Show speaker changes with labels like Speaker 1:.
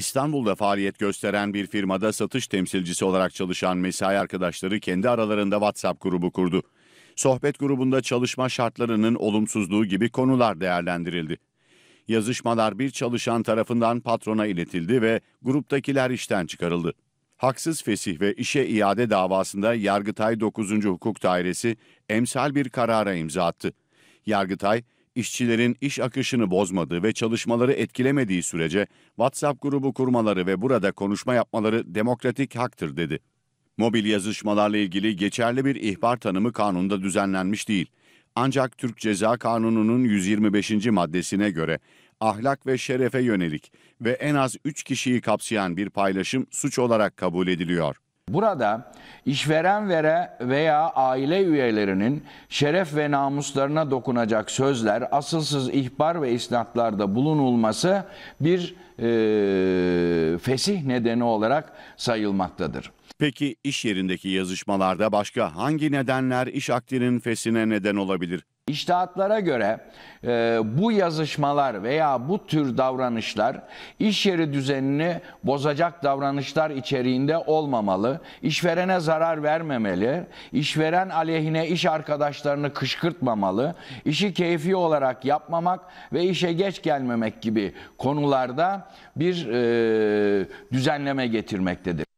Speaker 1: İstanbul'da faaliyet gösteren bir firmada satış temsilcisi olarak çalışan mesai arkadaşları kendi aralarında WhatsApp grubu kurdu. Sohbet grubunda çalışma şartlarının olumsuzluğu gibi konular değerlendirildi. Yazışmalar bir çalışan tarafından patrona iletildi ve gruptakiler işten çıkarıldı. Haksız fesih ve işe iade davasında Yargıtay 9. Hukuk Dairesi emsal bir karara imza attı. Yargıtay, işçilerin iş akışını bozmadığı ve çalışmaları etkilemediği sürece WhatsApp grubu kurmaları ve burada konuşma yapmaları demokratik haktır dedi. Mobil yazışmalarla ilgili geçerli bir ihbar tanımı kanunda düzenlenmiş değil. Ancak Türk Ceza Kanunu'nun 125. maddesine göre ahlak ve şerefe yönelik ve en az 3 kişiyi kapsayan bir paylaşım suç olarak kabul ediliyor. Burada işveren vere veya aile üyelerinin şeref ve namuslarına
Speaker 2: dokunacak sözler, asılsız ihbar ve isnatlarda bulunulması bir
Speaker 1: e, fesih nedeni olarak sayılmaktadır. Peki iş yerindeki yazışmalarda başka hangi nedenler iş akdinin fesine neden olabilir? İştahatlara göre e, bu yazışmalar veya bu tür davranışlar
Speaker 2: iş yeri düzenini bozacak davranışlar içeriğinde olmamalı, işverene zarar vermemeli, işveren aleyhine iş arkadaşlarını kışkırtmamalı, işi keyfi olarak yapmamak ve işe geç gelmemek gibi konularda bir e, düzenleme getirmektedir.